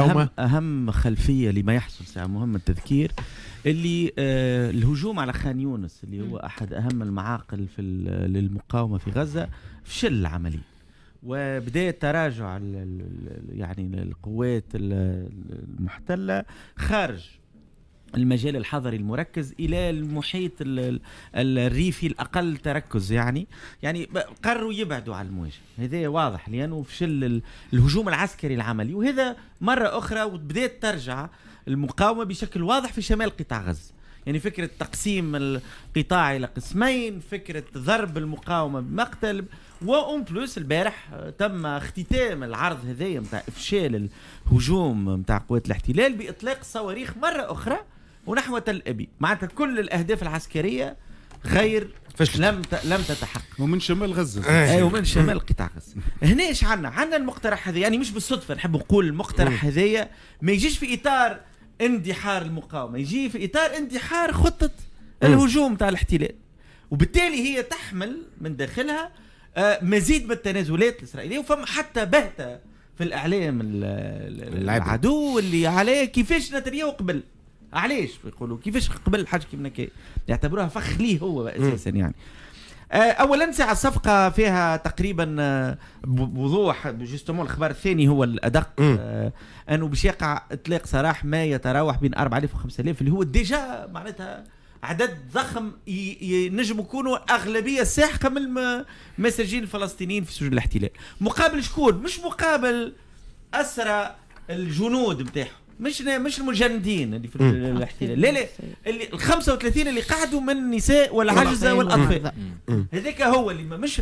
أهم, أهم خلفية لما يحصل ساعة مهم التذكير اللي آه الهجوم على خان يونس اللي هو أحد أهم المعاقل في للمقاومة في غزة فشل العملية وبداية تراجع يعني القوات المحتلة خارج المجال الحضري المركز الى المحيط الريفي الاقل تركز يعني يعني قرروا يبعدوا على المواجهه هذا واضح لانه فشل الهجوم العسكري العملي وهذا مره اخرى وبدات ترجع المقاومه بشكل واضح في شمال قطاع غزه يعني فكره تقسيم القطاع الى قسمين فكره ضرب المقاومه بمقتل وأون بلوس البارح تم اختتام العرض هذايا نتاع افشال الهجوم نتاع قوات الاحتلال باطلاق صواريخ مره اخرى ونحو تل أبيب معناتها كل الأهداف العسكرية غير فشل. لم ت... لم تتحقق ومن شمال غزه آه. اي ومن شمال قطاع غزه هنا ايش عندنا عندنا المقترح هذا يعني مش بالصدفه نحب نقول المقترح هذايا ما يجيش في اطار اندحار المقاومه يجي في اطار اندحار خطه الهجوم تاع الاحتلال وبالتالي هي تحمل من داخلها آه، مزيد من التنازلات الاسرائيليه وفما حتى بهته في الاعلام العدو اللي عليه كيفاش نتنياهو قبل علاش يقولوا كيفاش قبل الحاج كيف كي يعتبروها فخ ليه هو اساسا يعني آه، اولا ساعه الصفقه فيها تقريبا آه، بوضوح جوستومون الخبر الثاني هو الادق آه انه باش يقع اطلاق سراح ما يتراوح بين 4000 و 5000 اللي هو ديجا معناتها عدد ضخم ينجم يكونوا اغلبيه ساحقه من المساجين الفلسطينيين في سجون الاحتلال مقابل شكون مش مقابل اسرى الجنود بتاعهم مش مش المجندين اللي في الاحتلال لا لا ال 35 اللي قعدوا من النساء والعجزه والاطفال هذاك هو اللي مش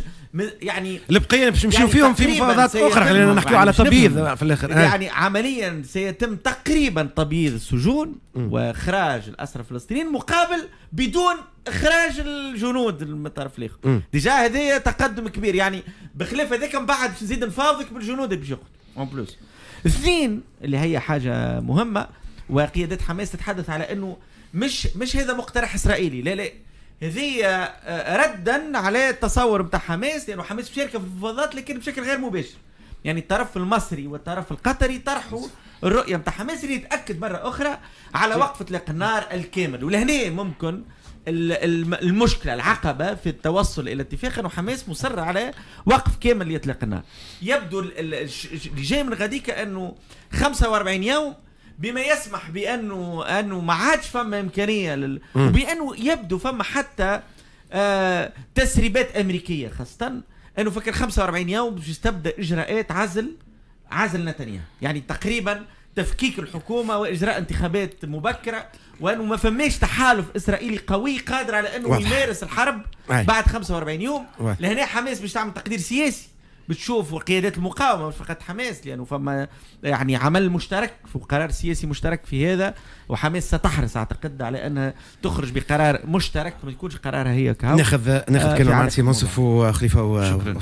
يعني البقيه باش نمشيو يعني فيهم في مفاوضات اخرى خلينا نحكيو على يعني تبييض في الاخر آه. يعني عمليا سيتم تقريبا تبييض السجون واخراج الاسرى الفلسطينيين مقابل بدون اخراج الجنود من الطرف الاخر ديجا هذايا تقدم كبير يعني بخلاف هذاك من بعد نزيد نفاوضك بالجنود اللي باش يقعدوا اون بلوس اثنين اللي هي حاجه مهمه وقيادات حماس تتحدث على انه مش مش هذا مقترح اسرائيلي لا لا هذه آه، آه، ردا على التصور بتاع حماس لانه يعني حماس مشاركه في المفاوضات لكن بشكل غير مباشر يعني الطرف المصري والطرف القطري طرحوا الرؤية نتاع حماس اللي يتأكد مرة أخرى على وقفة إطلاق النار الكامل ولهنا ممكن المشكله العقبه في التوصل الى اتفاق انه حماس مصر على وقف كامل لاطلاق النار يبدو اللي جاي من غاديك انه 45 يوم بما يسمح بانه انه ما عادش فما امكانيه لل... وبانه يبدو فما حتى آه تسريبات امريكيه خاصه انه فكر 45 يوم باش تبدا اجراءات عزل عزل نتنياهو يعني تقريبا تفكيك الحكومه واجراء انتخابات مبكره وانه ما فماش تحالف اسرائيلي قوي قادر على انه يمارس الحرب بعد 45 يوم لهنا حماس باش تعمل تقدير سياسي بتشوف قيادات المقاومه مش فقط حماس لانه فما يعني عمل مشترك في قرار سياسي مشترك في هذا وحماس ستحرص اعتقد على انها تخرج بقرار مشترك ما يكونش قرارها هي كهو ناخذ ناخذ كلمه سي منصف وخليفه و...